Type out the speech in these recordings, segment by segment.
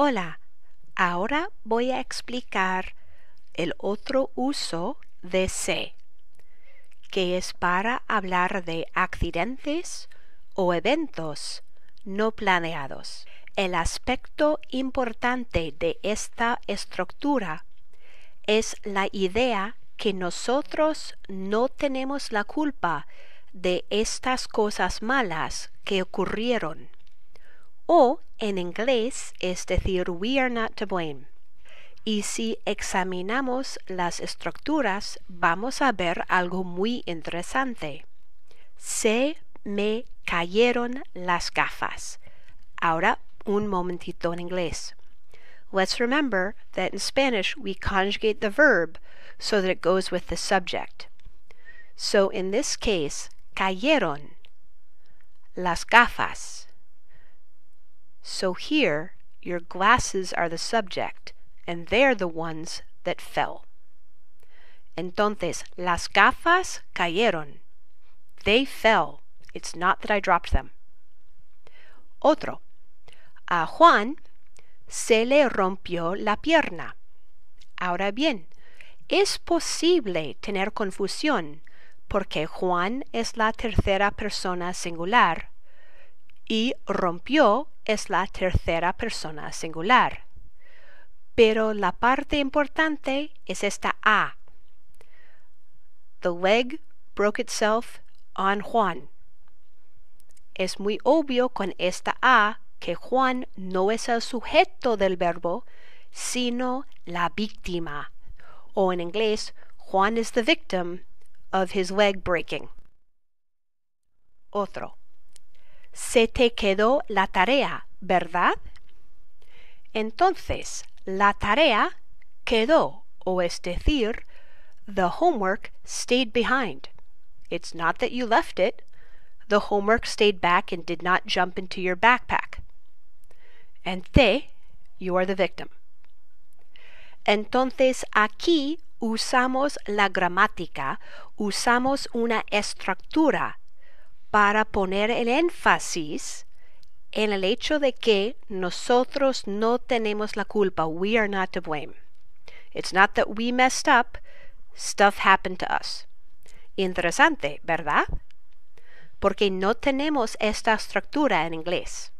Hola, ahora voy a explicar el otro uso de se, que es para hablar de accidentes o eventos no planeados. El aspecto importante de esta estructura es la idea que nosotros no tenemos la culpa de estas cosas malas que ocurrieron o en inglés es decir we are not to blame. Y si examinamos las estructuras vamos a ver algo muy interesante. Se me cayeron las gafas. Ahora un momentito en inglés. Let's remember that in Spanish we conjugate the verb so that it goes with the subject. So in this case, cayeron las gafas. So here, your glasses are the subject, and they're the ones that fell. Entonces, las gafas cayeron. They fell. It's not that I dropped them. Otro. A Juan se le rompió la pierna. Ahora bien, es posible tener confusión porque Juan es la tercera persona singular y rompió es la tercera persona singular. Pero la parte importante es esta A. The leg broke itself on Juan. Es muy obvio con esta A que Juan no es el sujeto del verbo, sino la víctima. O en inglés, Juan is the victim of his leg breaking. Otro. Se te quedó la tarea, ¿verdad? Entonces, la tarea quedó, o es decir, the homework stayed behind. It's not that you left it. The homework stayed back and did not jump into your backpack. And te, you are the victim. Entonces aquí usamos la gramática, usamos una estructura para poner el énfasis en el hecho de que nosotros no tenemos la culpa. We are not to blame. It's not that we messed up, stuff happened to us. Interesante, ¿verdad? Porque no tenemos esta estructura en inglés.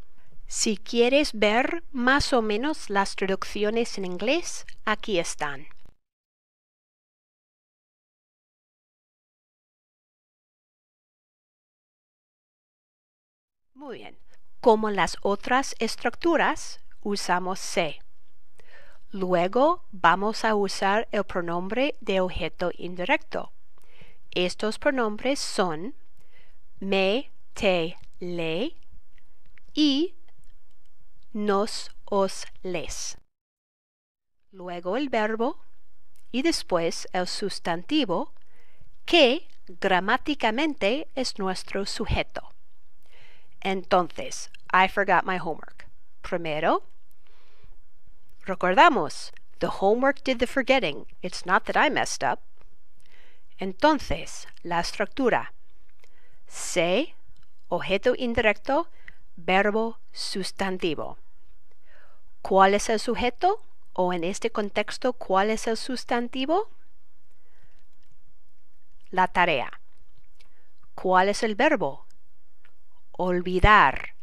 Si quieres ver más o menos las traducciones en inglés, aquí están. Muy bien. Como las otras estructuras, usamos se. Luego vamos a usar el pronombre de objeto indirecto. Estos pronombres son me, te, le y nos, os, les. Luego el verbo y después el sustantivo que gramáticamente es nuestro sujeto. Entonces, I forgot my homework. Primero, recordamos, the homework did the forgetting. It's not that I messed up. Entonces, la estructura. Se, objeto indirecto, verbo sustantivo. ¿Cuál es el sujeto? O en este contexto, ¿cuál es el sustantivo? La tarea. ¿Cuál es el verbo? olvidar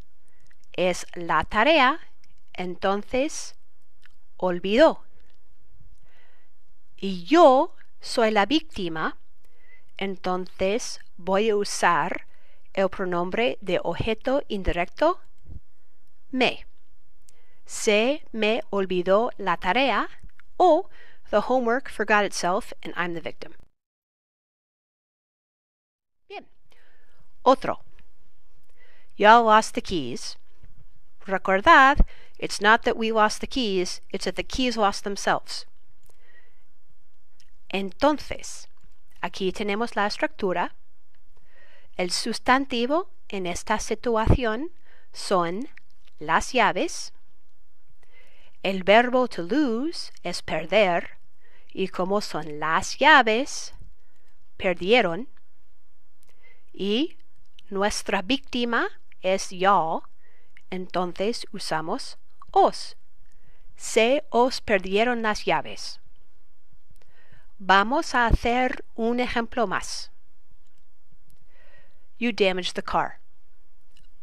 es la tarea, entonces olvidó. Y yo soy la víctima, entonces voy a usar el pronombre de objeto indirecto me. Se me olvidó la tarea o the homework forgot itself and I'm the victim. Bien. Otro. Y'all lost the keys. Recordad, it's not that we lost the keys, it's that the keys lost themselves. Entonces, aquí tenemos la estructura. El sustantivo en esta situación son las llaves. El verbo to lose es perder y como son las llaves, perdieron. Y nuestra víctima es y'all, entonces usamos os. Se os perdieron las llaves. Vamos a hacer un ejemplo más. You damaged the car.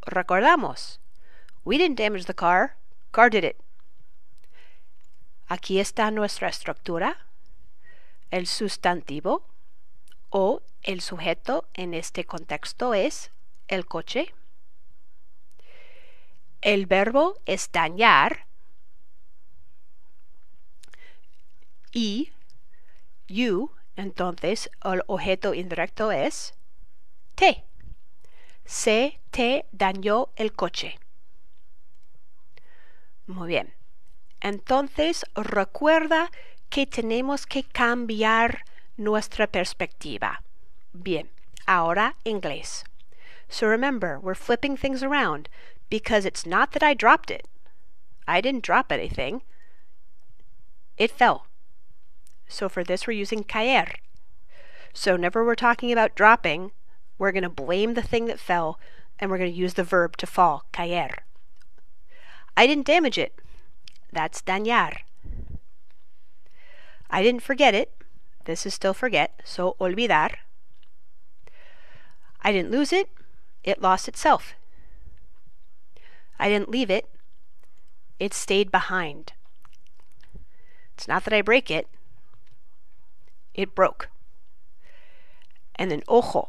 Recordamos. We didn't damage the car. Car did it. Aquí está nuestra estructura, el sustantivo o el sujeto en este contexto es el coche. El verbo dañar y you, entonces el objeto indirecto es te. Se te dañó el coche. Muy bien. Entonces recuerda que tenemos que cambiar nuestra perspectiva. Bien, ahora inglés. So remember, we're flipping things around because it's not that I dropped it. I didn't drop anything. It fell. So for this, we're using caer. So whenever we're talking about dropping, we're going to blame the thing that fell and we're going to use the verb to fall, caer. I didn't damage it. That's dañar. I didn't forget it. This is still forget, so olvidar. I didn't lose it. It lost itself. I didn't leave it. It stayed behind. It's not that I break it. It broke. And then ojo,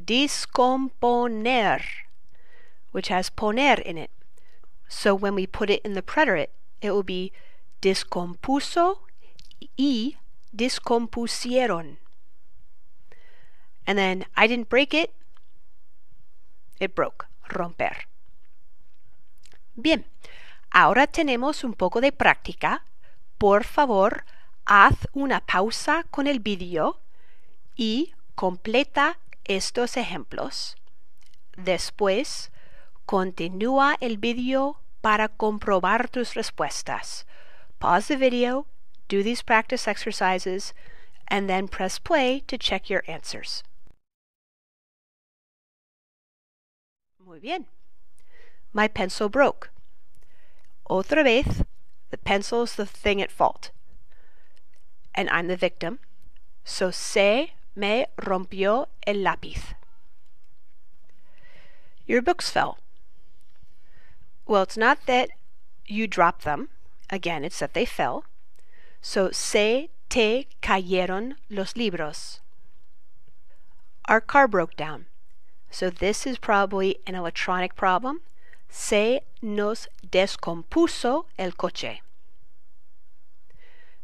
discomponer, which has poner in it. So when we put it in the preterite, it will be discompuso y discompusieron. And then I didn't break it, it broke. Romper. Bien, ahora tenemos un poco de práctica. Por favor, haz una pausa con el vídeo y completa estos ejemplos. Después, continúa el vídeo para comprobar tus respuestas. Pause the video, do these practice exercises, and then press play to check your answers. Muy bien. My pencil broke. Otra vez, the pencil is the thing at fault. And I'm the victim. So se me rompió el lápiz. Your books fell. Well, it's not that you dropped them. Again, it's that they fell. So se te cayeron los libros. Our car broke down. So this is probably an electronic problem. Se nos descompuso el coche.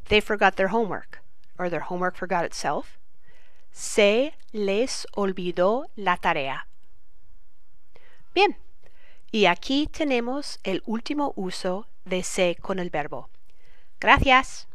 They forgot their homework, or their homework forgot itself. Se les olvidó la tarea. Bien, y aquí tenemos el último uso de se con el verbo. Gracias.